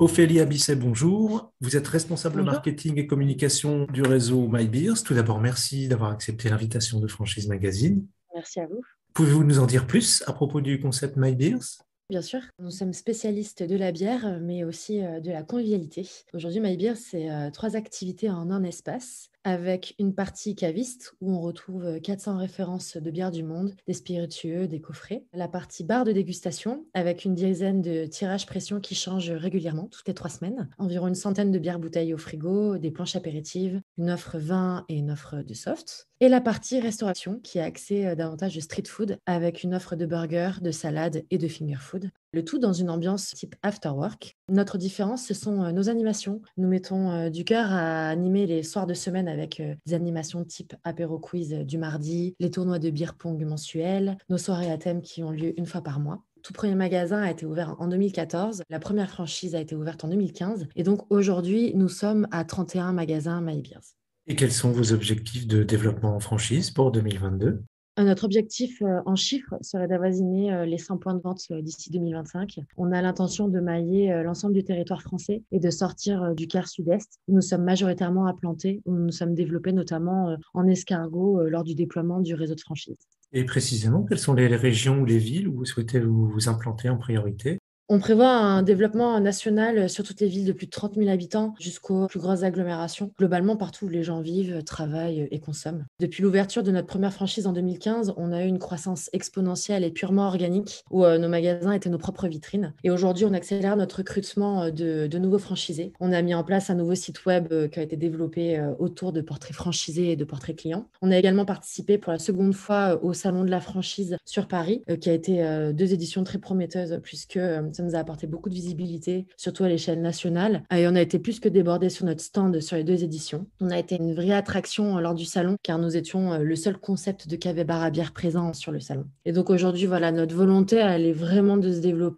Ophélie Abisset, bonjour. Vous êtes responsable marketing et communication du réseau MyBeers. Tout d'abord, merci d'avoir accepté l'invitation de Franchise Magazine. Merci à vous. Pouvez-vous nous en dire plus à propos du concept MyBeers Bien sûr, nous sommes spécialistes de la bière, euh, mais aussi euh, de la convivialité. Aujourd'hui, My c'est euh, trois activités en un espace, avec une partie caviste où on retrouve 400 références de bières du monde, des spiritueux, des coffrets. La partie barre de dégustation, avec une dizaine de tirages pression qui changent régulièrement, toutes les trois semaines. Environ une centaine de bières bouteilles au frigo, des planches apéritives, une offre vin et une offre de soft. Et la partie restauration qui a accès euh, davantage de street food avec une offre de burgers, de salades et de finger food. Le tout dans une ambiance type after work. Notre différence, ce sont euh, nos animations. Nous mettons euh, du cœur à animer les soirs de semaine avec des animations type apéro quiz du mardi, les tournois de beer pong mensuels, nos soirées à thème qui ont lieu une fois par mois tout premier magasin a été ouvert en 2014. La première franchise a été ouverte en 2015. Et donc aujourd'hui, nous sommes à 31 magasins MyBears. Et quels sont vos objectifs de développement en franchise pour 2022 euh, notre objectif euh, en chiffres serait d'avoisiner euh, les 100 points de vente d'ici 2025. On a l'intention de mailler l'ensemble du territoire français et de sortir du quart sud-est où nous sommes majoritairement implantés, où nous nous sommes développés notamment en escargot lors du déploiement du réseau de franchise. Et précisément, quelles sont les régions ou les villes où vous souhaitez vous implanter en priorité on prévoit un développement national euh, sur toutes les villes de plus de 30 000 habitants jusqu'aux plus grosses agglomérations, globalement partout où les gens vivent, travaillent euh, et consomment. Depuis l'ouverture de notre première franchise en 2015, on a eu une croissance exponentielle et purement organique où euh, nos magasins étaient nos propres vitrines. Et aujourd'hui, on accélère notre recrutement de, nouveaux franchisés. On a mis en place un nouveau site web qui a été développé autour de portraits franchisés et de portraits clients. On a également participé pour la seconde fois au Salon de la franchise sur Paris, qui a été deux éditions très prometteuses puisque ça nous a apporté beaucoup de visibilité, surtout à l'échelle nationale. Euh, et on a été plus que débordés sur notre stand sur les deux éditions. On a été une vraie attraction euh, lors du salon, car nous étions euh, le seul concept de cave bar à bière présent sur le salon. Et donc aujourd'hui, voilà, notre volonté, elle est vraiment de se développer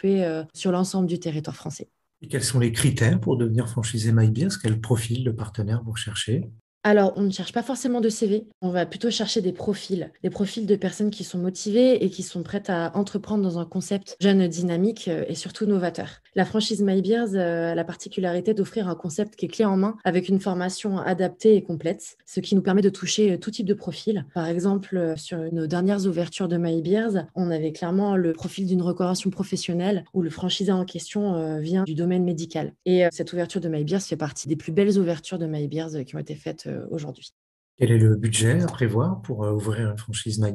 sur l'ensemble du territoire français. Et quels sont les critères pour devenir franchisé MyBeer Quel profil de partenaire vous recherchez alors, on ne cherche pas forcément de CV, on va plutôt chercher des profils, des profils de personnes qui sont motivées et qui sont prêtes à entreprendre dans un concept jeune, dynamique euh, et surtout novateur. La franchise My euh, a la particularité d'offrir un concept qui est clé en main avec une formation adaptée et complète, ce qui nous permet de toucher euh, tout type de profil. Par exemple, euh, sur nos dernières ouvertures de My on avait clairement le profil d'une recoration professionnelle où le franchisé en question vient du domaine médical. Et cette ouverture de My fait partie des plus belles ouvertures de My qui ont été faites aujourd'hui. Quel est le budget à prévoir pour ouvrir une franchise My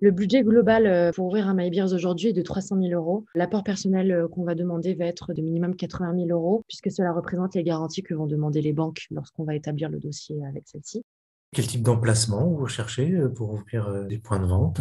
le budget global euh, pour ouvrir un My aujourd'hui est de 300 000 euros. L'apport personnel euh, qu'on va demander va être de minimum 80 000 euros, puisque cela représente les garanties que vont demander les banques lorsqu'on va établir le dossier avec celle ci Quel type d'emplacement vous recherchez euh, pour ouvrir des points de vente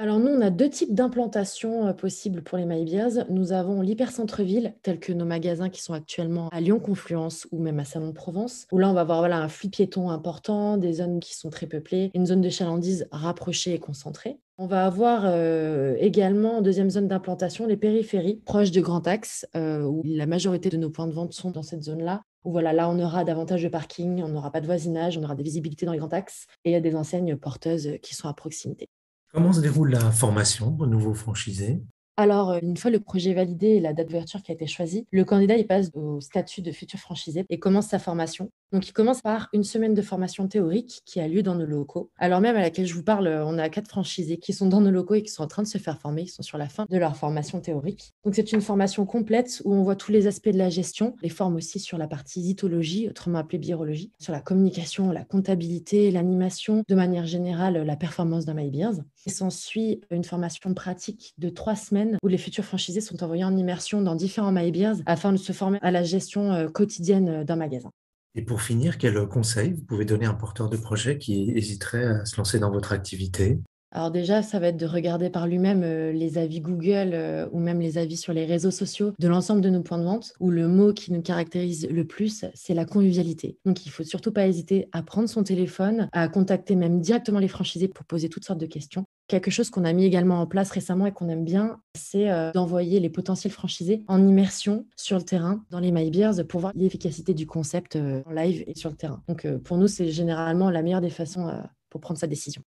alors nous, on a deux types d'implantations possibles pour les MyBeers. Nous avons l'hypercentre-ville, tels que nos magasins qui sont actuellement à Lyon Confluence ou même à Salon de Provence, où là, on va avoir voilà, un flux piéton important, des zones qui sont très peuplées, une zone de chalandise rapprochée et concentrée. On va avoir euh, également en deuxième zone d'implantation les périphéries proches de Grand Axe, euh, où la majorité de nos points de vente sont dans cette zone-là. Où voilà, là on aura davantage de parking, on n'aura pas de voisinage, on aura des visibilités dans les grands axes et il y a des enseignes porteuses qui sont à proximité. Comment se déroule la formation de nouveaux franchisés alors, euh, une fois le projet validé et la date d'ouverture qui a été choisie, le candidat il passe au statut de futur franchisé et commence sa formation donc, il commence par une semaine de formation théorique qui a lieu dans nos locaux. Alors même à laquelle je vous parle, euh, on a quatre franchisés qui sont dans nos locaux et qui sont en train de se faire former. Ils sont sur la fin de leur formation théorique. Donc, c'est une formation complète où on voit tous les aspects de la gestion. Les forme aussi sur la partie zytologie, autrement appelée biologie, sur la communication, la comptabilité, l'animation, de manière générale, euh, la performance d'un MyBears. Et s'ensuit une formation pratique de trois semaines où les futurs franchisés sont envoyés en immersion dans différents MyBears afin de se former à la gestion euh, quotidienne d'un magasin. Et pour finir, quel conseil vous pouvez donner à un porteur de projet qui hésiterait à se lancer dans votre activité alors déjà, ça va être de regarder par lui-même euh, les avis Google euh, ou même les avis sur les réseaux sociaux de l'ensemble de nos points de vente, où le mot qui nous caractérise le plus, c'est la convivialité. Donc il ne faut surtout pas hésiter à prendre son téléphone, à contacter même directement les franchisés pour poser toutes sortes de questions. Quelque chose qu'on a mis également en place récemment et qu'on aime bien, c'est euh, d'envoyer les potentiels franchisés en immersion sur le terrain dans les My Beers pour voir l'efficacité du concept euh, en live et sur le terrain. Donc euh, pour nous, c'est généralement la meilleure des façons pour prendre sa décision.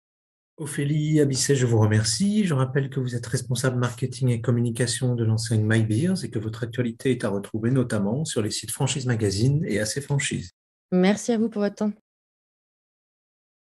Ophélie Abisset, je vous remercie. Je rappelle que vous êtes responsable marketing et communication de l'enseigne My et que votre actualité est à retrouver notamment sur les sites Franchise Magazine et AC Franchise. Merci à vous pour votre temps.